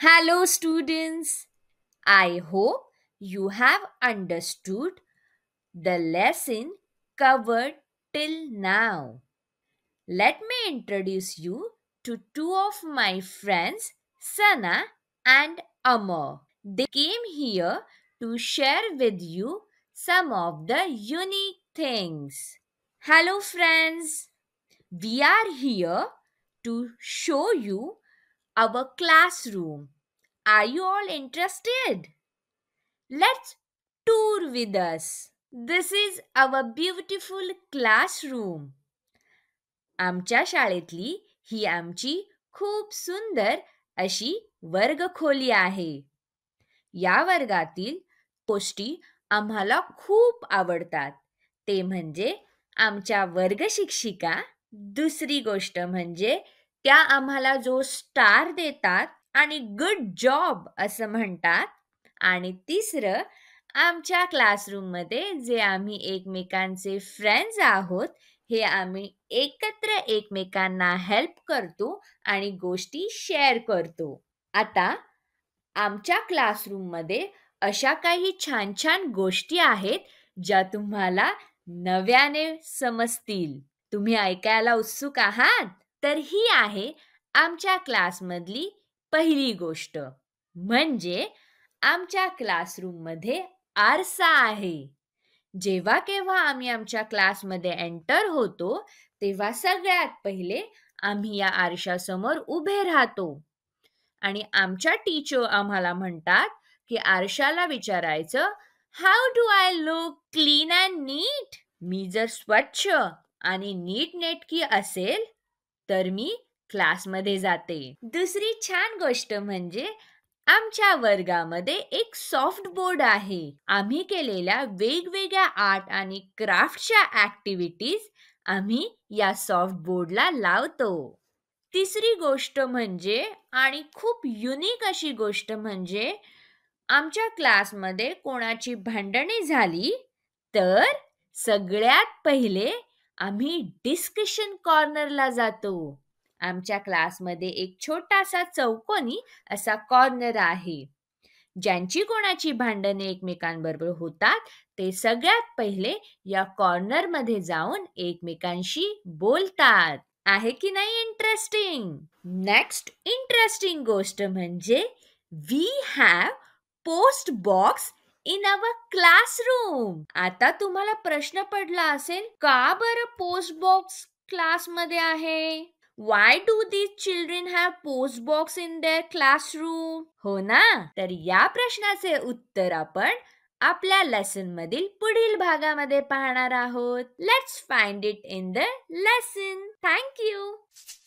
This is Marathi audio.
Hello, students. I hope you have understood the lesson covered till now. Let me introduce you to two of my friends, Sana and Amar. They came here to share with you some of the unique things. Hello, friends. We are here to show you our classroom. Are you all interested? Let's tour with us. This is our beautiful classroom. आमच्या शाळेतली ही आमची खूप सुंदर अशी वर्गखोली आहे या वर्गातील गोष्टी आम्हाला खूप आवडतात ते म्हणजे आमच्या वर्गशिक्षिका दुसरी गोष्ट म्हणजे त्या आम्हाला जो स्टार देतात आणि गुड जॉब असं म्हणतात आणि तिसरं आमच्या क्लासरूममध्ये जे आम्ही एकमेकांचे फ्रेंड्स आहोत हे आम्ही एकत्र एकमेकांना हेल्प करतो आणि गोष्टी शेअर करतो आता आमच्या क्लासरूममध्ये अशा काही छान छान गोष्टी आहेत ज्या तुम्हाला नव्याने समजतील तुम्ही ऐकायला उत्सुक आहात तर ही आहे आमच्या क्लासमधली पहिली गोष्ट म्हणजे आमच्या क्लासरूममध्ये आरसा आहे जेव्हा केव्हा आम्ही आमच्या क्लासमध्ये एंटर होतो तेव्हा सगळ्यात पहिले आम्ही या आरशासमोर उभे राहतो आणि आमच्या टीचर आम्हाला म्हणतात की आरशाला विचारायचं how do I look clean and neat मी जर स्वच्छ आणि नीटनेटकी असेल तर मी क्लासमध्ये जाते दुसरी छान गोष्ट म्हणजे आमच्या वर्गामध्ये एक सॉफ्ट बोर्ड आहे आम्ही केलेल्या वेगवेगळ्या आर्ट आणि क्राफ्टच्या ऍक्टिव्हिटीज आम्ही या सॉफ्ट बोर्डला लावतो तिसरी गोष्ट म्हणजे आणि खूप युनिक अशी गोष्ट म्हणजे आमच्या क्लासमध्ये कोणाची भांडणी झाली तर सगळ्यात पहिले आम्ही डिस्कशन कॉर्नरला जातो आमच्या क्लासमध्ये एक छोटासा चौकोनी असा कॉर्नर आहे ज्यांची कोणाची भांडणे एकमेकांबरोबर होतात ते सगळ्यात पहिले या कॉर्नर मध्ये जाऊन एकमेकांशी बोलतात आहे की नाही इंटरेस्टिंग नेक्स्ट इंटरेस्टिंग गोष्ट म्हणजे we have post box in our classroom आता तुम्हाला प्रश्न पडला असेल का बरं पोस्ट बॉक्स क्लास मध्ये आहे why do these children have post box in their classroom हो ना तर या प्रश्नाचे उत्तर आपण आपल्या लेसन मधील पुढील भागामध्ये पाहणार आहोत let's find it in the lesson thank you